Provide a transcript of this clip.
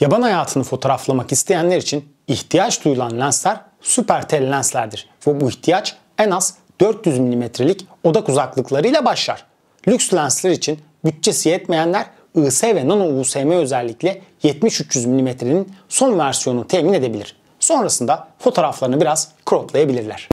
Yaban hayatını fotoğraflamak isteyenler için ihtiyaç duyulan lensler süper tel lenslerdir ve bu ihtiyaç en az 400 mm'lik odak uzaklıklarıyla başlar. Lüks lensler için bütçesi yetmeyenler IS ve Nano USM özellikle 70-300 mm'nin son versiyonunu temin edebilir. Sonrasında fotoğraflarını biraz croplayabilirler.